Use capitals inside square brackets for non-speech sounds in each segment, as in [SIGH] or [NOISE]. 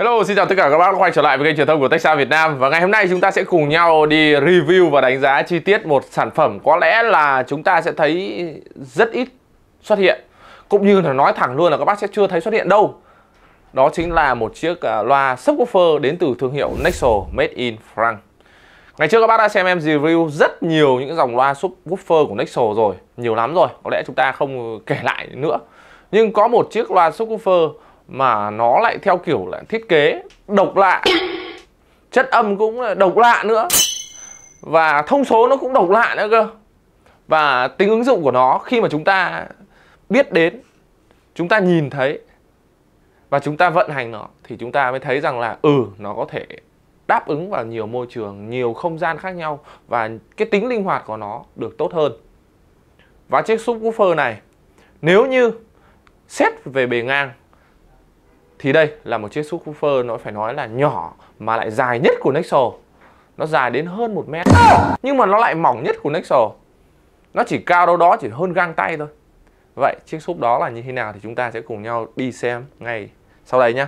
Hello, xin chào tất cả các bác quay trở lại với kênh truyền thông của Texas Việt Nam Và ngày hôm nay chúng ta sẽ cùng nhau đi review và đánh giá chi tiết một sản phẩm Có lẽ là chúng ta sẽ thấy rất ít xuất hiện Cũng như là nói thẳng luôn là các bác sẽ chưa thấy xuất hiện đâu Đó chính là một chiếc à, loa subwoofer đến từ thương hiệu Nexo Made in France Ngày trước các bác đã xem em review rất nhiều những dòng loa subwoofer của Nexo rồi Nhiều lắm rồi, có lẽ chúng ta không kể lại nữa Nhưng có một chiếc loa subwoofer mà nó lại theo kiểu là thiết kế độc lạ chất âm cũng độc lạ nữa và thông số nó cũng độc lạ nữa cơ và tính ứng dụng của nó khi mà chúng ta biết đến chúng ta nhìn thấy và chúng ta vận hành nó thì chúng ta mới thấy rằng là ừ nó có thể đáp ứng vào nhiều môi trường nhiều không gian khác nhau và cái tính linh hoạt của nó được tốt hơn và chiếc subwoofer này nếu như xét về bề ngang thì đây là một chiếc subwoofer nó phải nói là nhỏ mà lại dài nhất của Nexo nó dài đến hơn một mét nhưng mà nó lại mỏng nhất của Nexo nó chỉ cao đâu đó chỉ hơn găng tay thôi vậy chiếc súp đó là như thế nào thì chúng ta sẽ cùng nhau đi xem ngay sau đây nhé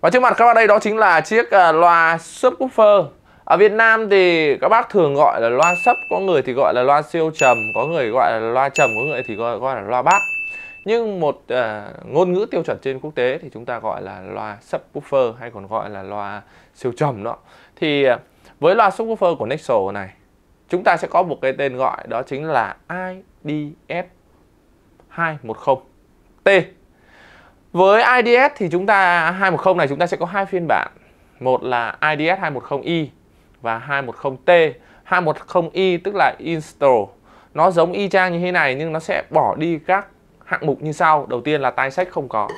và trước mặt các bạn đây đó chính là chiếc à, loa subwoofer ở Việt Nam thì các bác thường gọi là loa sấp có người thì gọi là loa siêu trầm có người gọi là loa trầm có người thì gọi, gọi là loa bát nhưng một uh, ngôn ngữ tiêu chuẩn trên quốc tế thì chúng ta gọi là loa subwoofer hay còn gọi là loa siêu trầm đó thì uh, với loa subwoofer của Nexo này chúng ta sẽ có một cái tên gọi đó chính là IDF 210T với IDS thì chúng ta 210 này chúng ta sẽ có hai phiên bản một là IDS 210i và 210T 210i tức là install nó giống y chang như thế này nhưng nó sẽ bỏ đi các hạng mục như sau đầu tiên là tai sách không có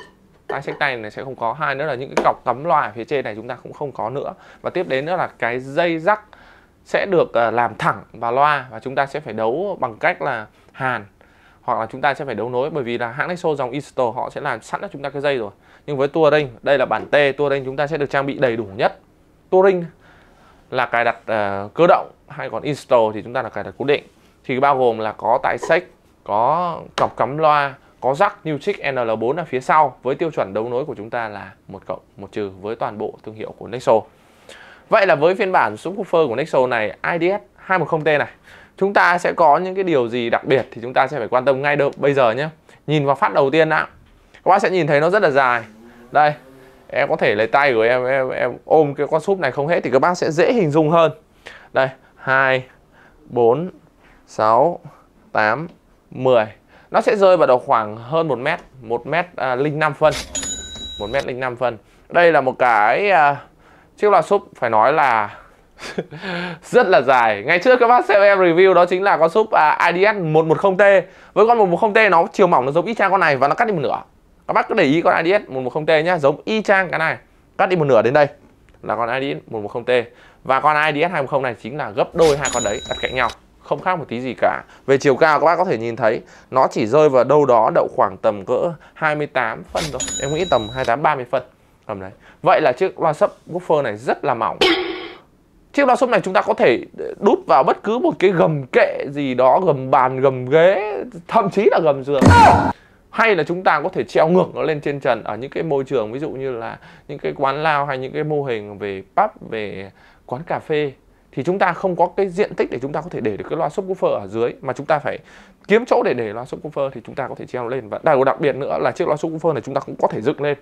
tai sách tay này sẽ không có hai nữa là những cái cọc cắm loa phía trên này chúng ta cũng không có nữa và tiếp đến nữa là cái dây rắc sẽ được ờ, làm thẳng vào loa và chúng ta sẽ phải đấu bằng cách là hàn hoặc là chúng ta sẽ phải đấu nối bởi vì là hãng Nexo dòng Isto họ sẽ làm sẵn cho chúng ta cái dây rồi nhưng với Touring đây là bản T Touring chúng ta sẽ được trang bị đầy đủ nhất Touring là cài đặt uh, cơ động hay còn install thì chúng ta là cài đặt cố định thì bao gồm là có tai sách có cọc cắm loa có rắc Newchick NL4 ở phía sau với tiêu chuẩn đấu nối của chúng ta là một cộng một trừ với toàn bộ thương hiệu của Nexo. Vậy là với phiên bản subwoofer của Nexo này IDS 210T này chúng ta sẽ có những cái điều gì đặc biệt thì chúng ta sẽ phải quan tâm ngay đâu bây giờ nhé. Nhìn vào phát đầu tiên đã. Các bạn sẽ nhìn thấy nó rất là dài. Đây, em có thể lấy tay của em em em ôm cái con súp này không hết thì các bác sẽ dễ hình dung hơn. Đây, 2 4 6 8 10 nó sẽ rơi vào độ khoảng hơn 1 mét 1 mét à, 05 phân 1 mét 05 phân đây là một cái à, chiếc loa súp phải nói là [LAUGHS] rất là dài Ngày trước các bác xem em review đó chính là con súp à, IDS 110T Với con 110T nó chiều mỏng nó giống y chang con này và nó cắt đi một nửa Các bác cứ để ý con IDS 110T nhá, giống y chang cái này Cắt đi một nửa đến đây là con IDS 110T Và con IDS 210 này chính là gấp đôi hai con đấy đặt cạnh nhau không khác một tí gì cả. Về chiều cao các bác có thể nhìn thấy nó chỉ rơi vào đâu đó đậu khoảng tầm cỡ 28 phân thôi. Em nghĩ tầm 28 30 phân tầm đấy. Vậy là chiếc loa sấp woofer này rất là mỏng. [CLEARS THROAT] Chiếc loa sấp này chúng ta có thể đút vào bất cứ một cái gầm kệ gì đó, gầm bàn, gầm ghế, thậm chí là gầm giường. [CLEARS THROAT] Hay là chúng ta có thể treo ngược nó lên trên trần ở những cái môi trường ví dụ như là những cái quán lao hay những cái mô hình về pub, về quán cà phê thì chúng ta không có cái diện tích để chúng ta có thể để được cái loa subwoofer ở dưới mà chúng ta phải kiếm chỗ để để loa subwoofer thì chúng ta có thể treo lên và điều đặc biệt nữa là chiếc loa subwoofer này chúng ta cũng có thể dựng lên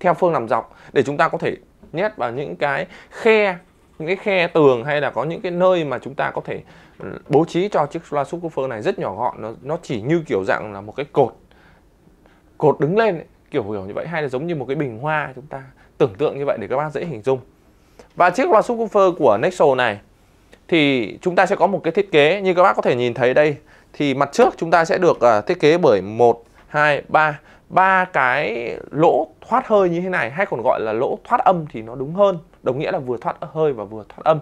theo phương nằm dọc để chúng ta có thể nhét vào những cái khe những cái khe tường hay là có những cái nơi mà chúng ta có thể ừ, bố trí cho chiếc loa subwoofer này rất nhỏ gọn nó nó chỉ như kiểu dạng là một cái cột cột đứng lên kiểu kiểu như vậy hay là giống như một cái bình hoa chúng ta tưởng tượng như vậy để các bác dễ hình dung và chiếc loa subwoofer của Nexo này thì chúng ta sẽ có một cái thiết kế như các bác có thể nhìn thấy đây thì mặt trước chúng ta sẽ được uh, thiết kế bởi một hai ba ba cái lỗ thoát hơi như thế này hay còn gọi là lỗ thoát âm thì nó đúng hơn, đồng nghĩa là vừa thoát hơi và vừa thoát âm.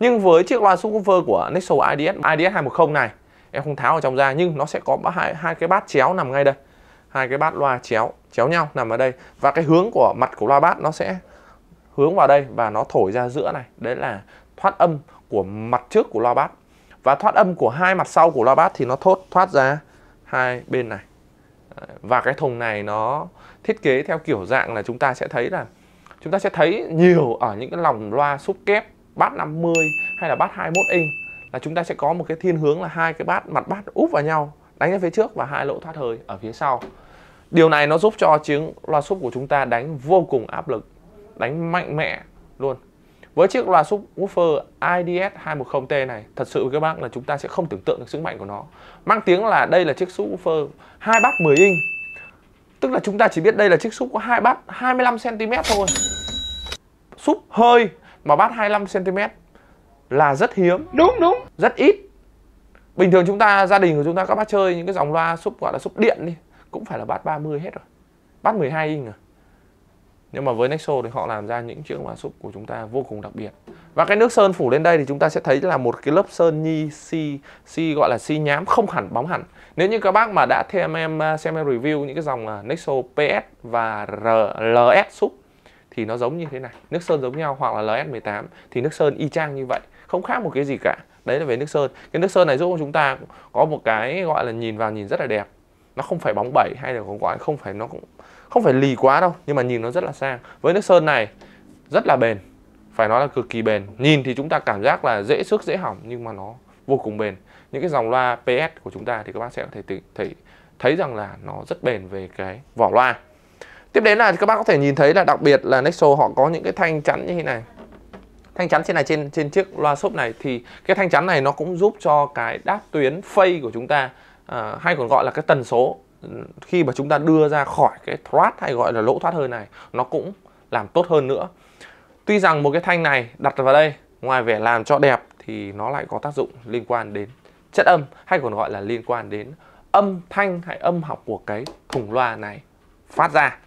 Nhưng với chiếc loa subwoofer của Nexo IDS IDS210 này, em không tháo ở trong ra nhưng nó sẽ có hai hai cái bát chéo nằm ngay đây. Hai cái bát loa chéo chéo nhau nằm ở đây và cái hướng của mặt của loa bát nó sẽ hướng vào đây và nó thổi ra giữa này đấy là thoát âm của mặt trước của loa bát và thoát âm của hai mặt sau của loa bát thì nó thốt thoát ra hai bên này và cái thùng này nó thiết kế theo kiểu dạng là chúng ta sẽ thấy là chúng ta sẽ thấy nhiều ở những cái lòng loa súp kép bát 50 hay là bát 21 inch là chúng ta sẽ có một cái thiên hướng là hai cái bát mặt bát úp vào nhau đánh ra phía trước và hai lỗ thoát hơi ở phía sau điều này nó giúp cho chiếc loa súp của chúng ta đánh vô cùng áp lực đánh mạnh mẽ luôn với chiếc loa subwoofer IDS 210T này thật sự các bác là chúng ta sẽ không tưởng tượng được sức mạnh của nó mang tiếng là đây là chiếc subwoofer hai bát 10 inch tức là chúng ta chỉ biết đây là chiếc súp có hai bát 25 cm thôi súp hơi mà bát 25 cm là rất hiếm đúng đúng rất ít bình thường chúng ta gia đình của chúng ta các bác chơi những cái dòng loa súp gọi là súp điện đi cũng phải là bát 30 hết rồi bát 12 inch à nhưng mà với Nexo thì họ làm ra những chiếc mà xúc của chúng ta vô cùng đặc biệt và cái nước sơn phủ lên đây thì chúng ta sẽ thấy là một cái lớp sơn nhi si si gọi là si nhám không hẳn bóng hẳn nếu như các bác mà đã thêm em à, xem em review những cái dòng à, Nexo PS và RLS xúc thì nó giống như thế này nước sơn giống nhau hoặc là LS18 thì nước sơn y chang như vậy không khác một cái gì cả đấy là về nước sơn cái nước sơn này giúp chúng ta có một cái gọi là nhìn vào nhìn rất là đẹp nó không phải bóng bẩy hay là cũng gọi không phải nó cũng không phải lì quá đâu nhưng mà nhìn nó rất là sang với nước sơn này rất là bền phải nói là cực kỳ bền nhìn thì chúng ta cảm giác là dễ xước dễ hỏng nhưng mà nó vô cùng bền những cái dòng loa PS của chúng ta thì các bác sẽ có thể thấy thấy rằng là nó rất bền về cái vỏ loa tiếp đến là các bác có thể nhìn thấy là đặc biệt là Nexo họ có những cái thanh chắn như thế này thanh chắn trên này trên trên chiếc loa xốp này thì cái thanh chắn này nó cũng giúp cho cái đáp tuyến phây của chúng ta à, hay còn gọi là cái tần số khi mà chúng ta đưa ra khỏi cái thoát hay gọi là lỗ thoát hơi này nó cũng làm tốt hơn nữa tuy rằng một cái thanh này đặt vào đây ngoài vẻ làm cho đẹp thì nó lại có tác dụng liên quan đến chất âm hay còn gọi là liên quan đến âm thanh hay âm học của cái thùng loa này phát ra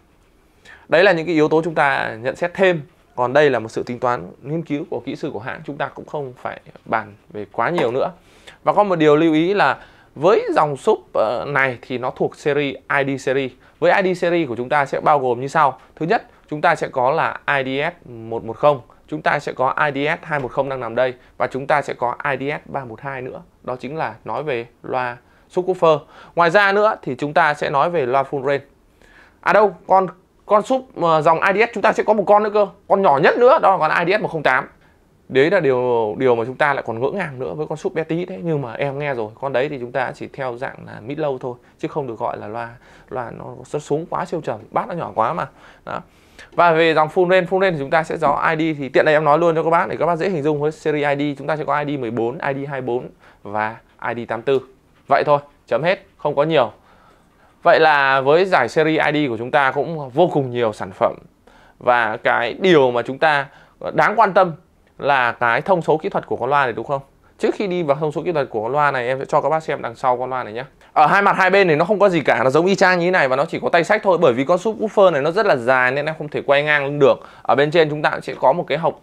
đấy là những cái yếu tố chúng ta nhận xét thêm còn đây là một sự tính toán nghiên cứu của kỹ sư của hãng chúng ta cũng không phải bàn về quá nhiều nữa và có một điều lưu ý là với dòng súp ờ, này thì nó thuộc series ID series. Với ID series của chúng ta sẽ bao gồm như sau. Thứ nhất, chúng ta sẽ có là IDS 110, chúng ta sẽ có IDS 210 đang nằm đây và chúng ta sẽ có IDS 312 nữa. Đó chính là nói về loa subwoofer. Ngoài ra nữa thì chúng ta sẽ nói về loa full range. À đâu, con con sub ờ, dòng IDS chúng ta sẽ có một con nữa cơ, con nhỏ nhất nữa đó là con IDS 108 đấy là điều điều mà chúng ta lại còn ngỡ ngàng nữa với con súp bé tí đấy nhưng mà em nghe rồi con đấy thì chúng ta chỉ theo dạng là mít lâu thôi chứ không được gọi là loa loa nó súng quá siêu trầm bát nó nhỏ quá mà đó và về dòng full range, full range thì chúng ta sẽ có ID thì tiện đây em nói luôn cho các bác để các bác dễ hình dung với series ID chúng ta sẽ có ID 14, ID 24 và ID 84. Vậy thôi, chấm hết, không có nhiều. Vậy là với giải series ID của chúng ta cũng vô cùng nhiều sản phẩm và cái điều mà chúng ta đáng quan tâm là cái thông số kỹ thuật của con loa này đúng không trước khi đi vào thông số kỹ thuật của con loa này em sẽ cho các bác xem đằng sau con loa này nhé ở hai mặt hai bên thì nó không có gì cả nó giống y chang như thế này và nó chỉ có tay sách thôi bởi vì con subwoofer này nó rất là dài nên em không thể quay ngang lên được ở bên trên chúng ta sẽ có một cái hộc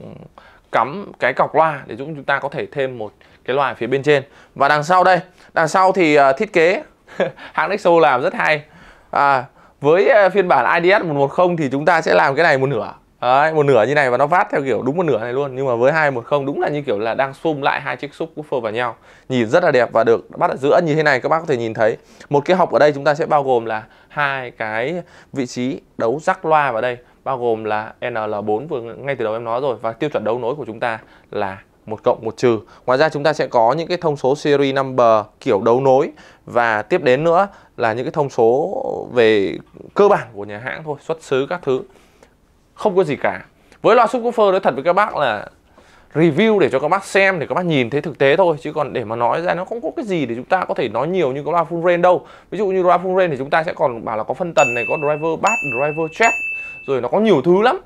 cắm cái cọc loa để chúng ta có thể thêm một cái loa ở phía bên trên và đằng sau đây đằng sau thì ờ, thiết kế [LAUGHS] hãng Nexo làm rất hay à, với ờ, phiên bản IDS 110 thì chúng ta sẽ làm cái này một nửa Đấy, một nửa như này và nó vát theo kiểu đúng một nửa này luôn nhưng mà với hai một không đúng là như kiểu là đang sum lại hai chiếc xúc woofer vào nhau nhìn rất là đẹp và được bắt ở giữa như thế này các bác có thể nhìn thấy một cái học ở đây chúng ta sẽ bao gồm là hai cái vị trí đấu rắc loa vào đây bao gồm là NL4 vừa ngay từ đầu em nói rồi và tiêu chuẩn đấu nối của chúng ta là một cộng một trừ. Ngoài ra chúng ta sẽ có những cái thông số series number kiểu đấu nối và tiếp đến nữa là những cái thông số về cơ bản của nhà hãng thôi, xuất xứ các thứ không có gì cả với loa subwoofer nói thật với các bác là review để cho các bác xem để các bác nhìn thấy thực tế thôi chứ còn để mà nói ra nó không có cái gì để chúng ta có thể nói nhiều như cái loa full range đâu ví dụ như loa full range thì chúng ta sẽ còn bảo là có phân tần này có driver bass driver chest rồi nó có nhiều thứ lắm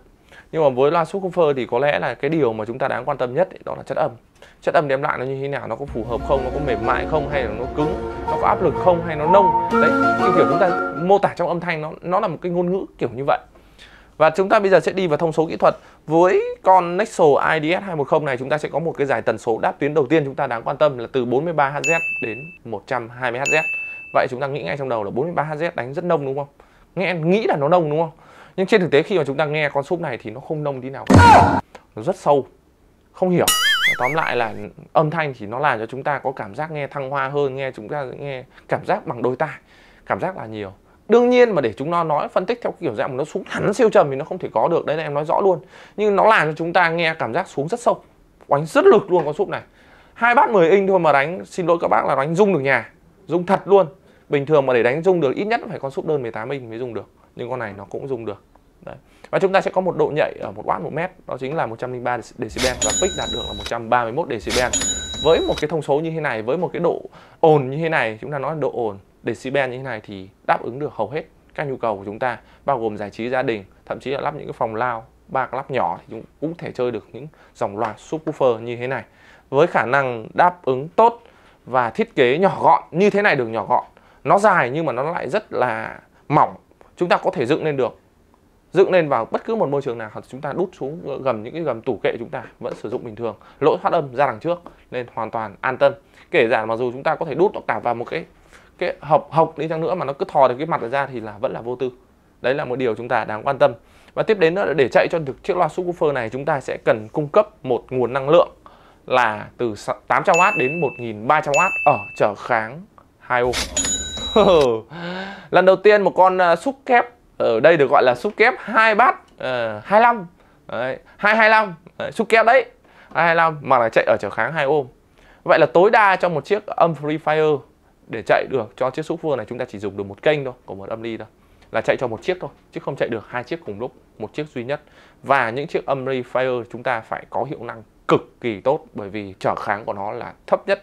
nhưng mà với loa subwoofer thì có lẽ là cái điều mà chúng ta đáng quan tâm nhất ấy, đó là chất âm chất âm đem lại nó như thế nào nó có phù hợp không nó có mềm mại không hay là nó cứng nó có áp lực không hay nó nông đấy kiểu, kiểu chúng ta mô tả trong âm thanh nó nó là một cái ngôn ngữ kiểu như vậy và chúng ta bây giờ sẽ đi vào thông số kỹ thuật. Với con Nexo IDS210 này chúng ta sẽ có một cái giải tần số đáp tuyến đầu tiên chúng ta đáng quan tâm là từ 43Hz đến 120Hz. Vậy chúng ta nghĩ ngay trong đầu là 43Hz đánh rất nông đúng không? Nghe nghĩ là nó nông đúng không? Nhưng trên thực tế khi mà chúng ta nghe con súp này thì nó không nông tí nào. Nó rất sâu. Không hiểu. Tóm lại là âm thanh thì nó làm cho chúng ta có cảm giác nghe thăng hoa hơn, nghe chúng ta nghe cảm giác bằng đôi tai. Cảm giác là nhiều đương nhiên mà để chúng nó nói phân tích theo kiểu dạng mà nó xuống hẳn siêu trầm thì nó không thể có được đấy là em nói rõ luôn nhưng nó làm cho chúng ta nghe cảm giác xuống rất sâu đánh rất lực luôn con súp này hai bát 10 inch thôi mà đánh xin lỗi các bác là đánh rung được nhà rung thật luôn bình thường mà để đánh rung được ít nhất phải con súp đơn 18 inch mới rung được nhưng con này nó cũng rung được đấy. và chúng ta sẽ có một độ nhạy ở một watt một mét đó chính là 103 decibel và pick đạt được là 131 decibel với một cái thông số như thế này với một cái độ ồn như thế này chúng ta nói là độ ồn decibel như thế này thì đáp ứng được hầu hết các nhu cầu của chúng ta bao gồm giải trí gia đình thậm chí là lắp những cái phòng lao ba lắp nhỏ thì chúng cũng thể chơi được những dòng loa subwoofer như thế này với khả năng đáp ứng tốt và thiết kế nhỏ gọn như thế này được nhỏ gọn nó dài nhưng mà nó lại rất là mỏng chúng ta có thể dựng lên được dựng lên vào bất cứ một môi trường nào hoặc chúng ta đút xuống gầm những cái gầm tủ kệ chúng ta vẫn sử dụng bình thường lỗ thoát âm ra đằng trước nên hoàn toàn an tâm kể cả mặc dù chúng ta có thể đút hoặc cả vào một cái cái học học đi chăng nữa mà nó cứ thò được cái mặt ra thì là vẫn là vô tư đấy là một điều chúng ta đáng quan tâm và tiếp đến nữa là để chạy cho được chiếc loa subwoofer này chúng ta sẽ cần cung cấp một nguồn năng lượng là từ 800W đến 1300W ở trở kháng 2 ohm. [LAUGHS] Lần đầu tiên một con xúc à, kép ở đây được gọi là xúc kép 2 bát uh, ờ, 25 đấy, 225 đấy, xúc kép đấy 225 mà là chạy ở trở kháng 2 ohm. Vậy là tối đa cho một chiếc amplifier để chạy được cho chiếc xúc vua này chúng ta chỉ dùng được một kênh thôi của một âm ly thôi là chạy cho một chiếc thôi chứ không chạy được hai chiếc cùng lúc một chiếc duy nhất và những chiếc âm ly fire chúng ta phải có hiệu năng cực kỳ tốt bởi vì trở kháng của nó là thấp nhất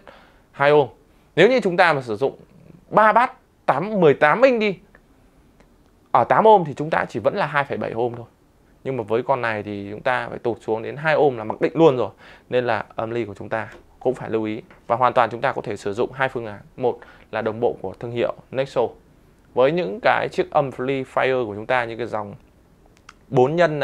hai ohm nếu như chúng ta mà sử dụng 3 bát 8 18 inch đi ở à, 8 ohm thì chúng ta chỉ vẫn là 2,7 ohm thôi nhưng mà với con này thì chúng ta phải tụt xuống đến 2 ohm là mặc định luôn rồi nên là âm ly của chúng ta cũng phải lưu ý và hoàn toàn chúng ta có thể sử dụng hai phương án một là đồng bộ của thương hiệu Nexo với những cái chiếc amplifier của chúng ta như cái dòng 4 nhân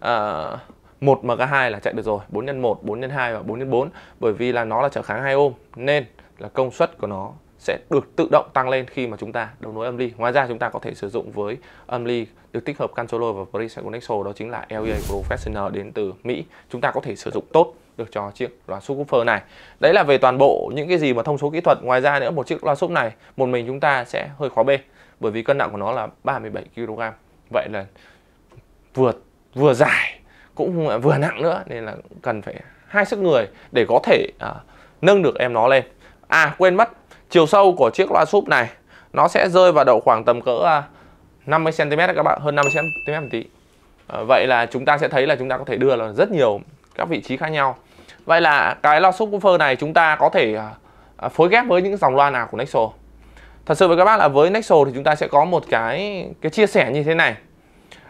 uh, 1 MK2 là chạy được rồi 4 nhân 1 4 nhân 2 và 4 nhân 4 bởi vì là nó là trở kháng 2 ôm nên là công suất của nó sẽ được tự động tăng lên khi mà chúng ta đấu nối âm ly. Ngoài ra chúng ta có thể sử dụng với âm ly được tích hợp Cancelo và Prism Connexo đó chính là LEA Professional đến từ Mỹ. Chúng ta có thể sử dụng tốt được cho chiếc loa subwoofer này đấy là về toàn bộ những cái gì mà thông số kỹ thuật ngoài ra nữa một chiếc loa sub này một mình chúng ta sẽ hơi khó bê bởi vì cân nặng của nó là 37 kg vậy là vừa vừa dài cũng vừa nặng nữa nên là cần phải hai sức người để có thể à, nâng được em nó lên à quên mất chiều sâu của chiếc loa sub này nó sẽ rơi vào độ khoảng tầm cỡ à, 50 cm các bạn hơn 50 cm một tí à, vậy là chúng ta sẽ thấy là chúng ta có thể đưa là rất nhiều các vị trí khác nhau Vậy là cái loa subwoofer này chúng ta có thể à, à, phối ghép với những dòng loa nào của Nexo. Thật sự với các bác là với Nexo thì chúng ta sẽ có một cái cái chia sẻ như thế này.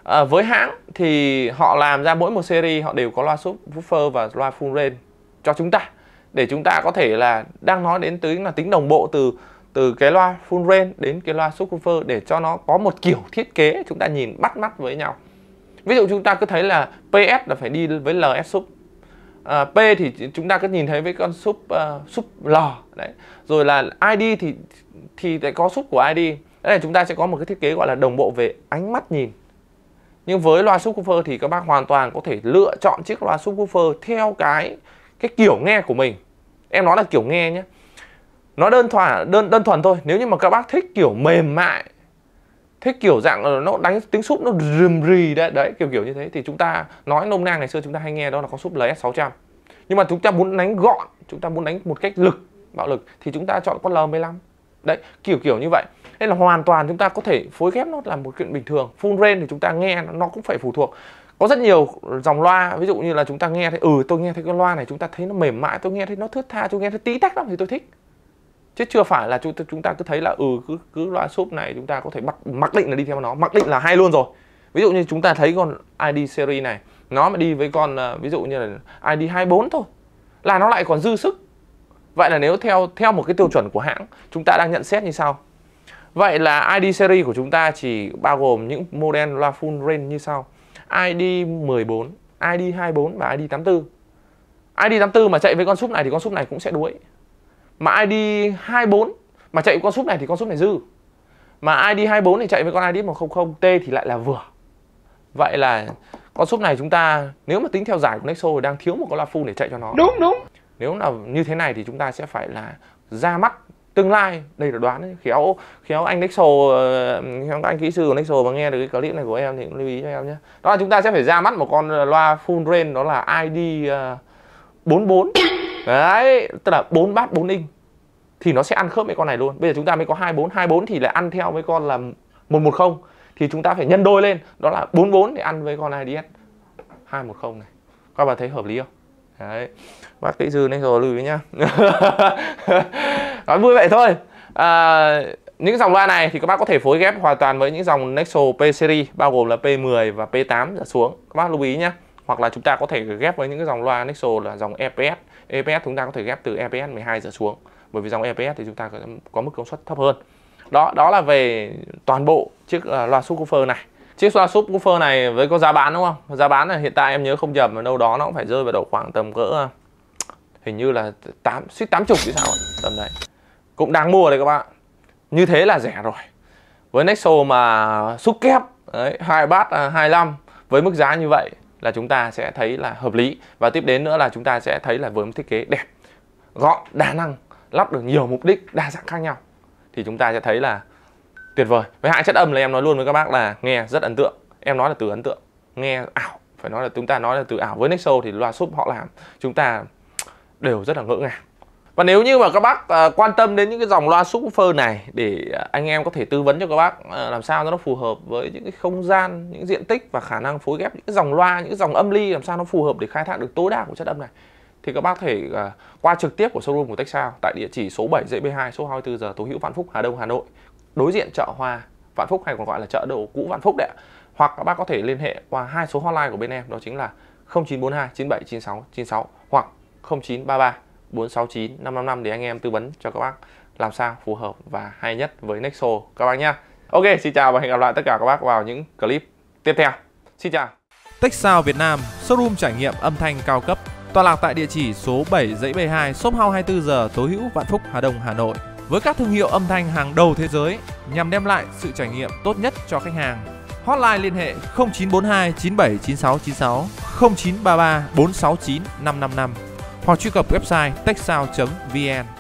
À, với hãng thì họ làm ra mỗi một series họ đều có loa subwoofer và loa full range cho chúng ta để chúng ta có thể là đang nói đến tới là tính đồng bộ từ từ cái loa full range đến cái loa subwoofer để cho nó có một kiểu thiết kế chúng ta nhìn bắt mắt với nhau. Ví dụ chúng ta cứ thấy là PS là phải đi với LS sub à, P thì chúng ta cứ nhìn thấy với con súp uh, súp lò đấy rồi là ID thì thì lại có súp của ID đấy là chúng ta sẽ có một cái thiết kế gọi là đồng bộ về ánh mắt nhìn nhưng với loa subwoofer thì các bác hoàn toàn có thể lựa chọn chiếc loa subwoofer theo cái cái kiểu nghe của mình em nói là kiểu nghe nhé nó đơn thuần đơn đơn thuần thôi nếu như mà các bác thích kiểu mềm mại thế kiểu dạng nó đánh tiếng súp nó rườm rì đấy đấy kiểu kiểu như thế thì chúng ta nói nôm na ngày xưa chúng ta hay nghe đó là con súp ls 600 nhưng mà chúng ta muốn đánh gọn chúng ta muốn đánh một cách lực bạo lực thì chúng ta chọn con l 15 đấy kiểu kiểu như vậy nên là hoàn toàn chúng ta có thể phối ghép nó là một chuyện bình thường full range thì chúng ta nghe nó cũng phải phụ thuộc có rất nhiều dòng loa ví dụ như là chúng ta nghe thấy ừ tôi nghe thấy cái loa này chúng ta thấy nó mềm mại tôi nghe thấy nó thướt tha tôi nghe thấy tí tách lắm thì tôi thích chứ chưa phải là chúng ta cứ thấy là ừ cứ cứ loa súp này chúng ta có thể mặc mặc định là đi theo nó mặc định là hay luôn rồi ví dụ như chúng ta thấy con ID series này nó mà đi với con ờ, ví dụ như là ID 24 thôi là nó lại còn dư sức vậy là nếu theo theo một cái tiêu chuẩn của hãng chúng ta đang nhận xét như sau vậy là ID series của chúng ta chỉ bao gồm những model loa full range như sau ID 14 ID 24 và ID 84 ID 84 mà chạy với con súp này thì con súp này cũng sẽ đuối mà ID 24 mà chạy con súp này thì con súp này dư mà ID 24 thì chạy với con ID 100 T thì lại là vừa vậy là con súp này chúng ta nếu mà tính theo giải của Nexo thì đang thiếu một con loa full để chạy cho nó đúng đúng nếu là như thế này thì chúng ta sẽ phải là ra mắt tương lai đây là đoán ấy. khéo khéo anh Nexo ờ, khéo anh kỹ sư của Nexo mà nghe được cái clip này của em thì cũng lưu ý cho em nhé đó là chúng ta sẽ phải ra mắt một con ờ, loa full range đó là ID 44 ờ, đấy tức là bốn bát bốn inch thì nó sẽ ăn khớp với con này luôn bây giờ chúng ta mới có hai bốn hai bốn thì lại ăn theo với con là một một không thì chúng ta phải nhân đôi lên đó là bốn bốn để ăn với con này IDS hai một không này các bạn thấy hợp lý không đấy bác kỹ dư nên rồi lưu ý nhá [LAUGHS] nói vui vậy thôi à, những dòng loa này thì các bác có thể phối ghép hoàn toàn với những dòng Nexo P series bao gồm là P10 và P8 trở xuống các bác lưu ý nhé hoặc là chúng ta có thể ghép với những cái dòng loa Nexo là dòng EPS EPS chúng ta có thể ghép từ EPS 12 giờ xuống bởi vì dòng EPS thì chúng ta có mức công suất thấp hơn đó đó là về toàn bộ chiếc uh, loa subwoofer này chiếc loa subwoofer này với có giá bán đúng không giá bán là hiện tại em nhớ không nhầm mà đâu đó nó cũng phải rơi vào độ khoảng tầm cỡ ờ, hình như là tám suýt tám chục thì sao tầm đấy cũng đang mua đấy các bạn như thế là rẻ rồi với Nexo mà xúc kép đấy, hai bát à, 25 với mức giá như vậy là chúng ta sẽ thấy là hợp lý và tiếp đến nữa là chúng ta sẽ thấy là với một thiết kế đẹp gọn đa năng lắp được nhiều mục đích đa dạng khác nhau thì chúng ta sẽ thấy là tuyệt vời với hãng chất âm là em nói luôn với các bác là nghe rất ấn tượng em nói là từ ấn tượng nghe ảo phải nói là chúng ta nói là từ ảo với Nexo thì loa súp họ làm chúng ta đều rất là ngỡ ngàng và nếu như mà các bác à, quan tâm đến những cái dòng loa subwoofer này để à, anh em có thể tư vấn cho các bác à, làm sao cho nó phù hợp với những cái không gian, những diện tích và khả năng phối ghép những cái dòng loa, những cái dòng âm ly làm sao nó phù hợp để khai thác được tối đa của chất âm này thì các bác thể à, qua trực tiếp của showroom của Texao tại địa chỉ số 7 dãy B2 số 24 giờ Tố Hữu Vạn Phúc Hà Đông Hà Nội đối diện chợ Hoa Vạn Phúc hay còn gọi là chợ đồ cũ Vạn Phúc đấy ạ hoặc các bác có thể liên hệ qua hai số hotline của bên em đó chính là 0942 9796 96 hoặc 0933 469 555 để anh em tư vấn cho các bác làm sao phù hợp và hay nhất với Nexo các bác nhé. Ok, xin chào và hẹn gặp lại tất cả các bác vào những clip tiếp theo. Xin chào. Textile Việt Nam, showroom trải nghiệm âm thanh cao cấp, tọa lạc tại địa chỉ số 7 dãy B2, shop house 24 giờ, tối Hữu, Vạn Phúc, Hà Đông, Hà Nội với các thương hiệu âm thanh hàng đầu thế giới nhằm đem lại sự trải nghiệm tốt nhất cho khách hàng. Hotline liên hệ 0942 979696 0933 469 555 hoặc truy cập website techsao.vn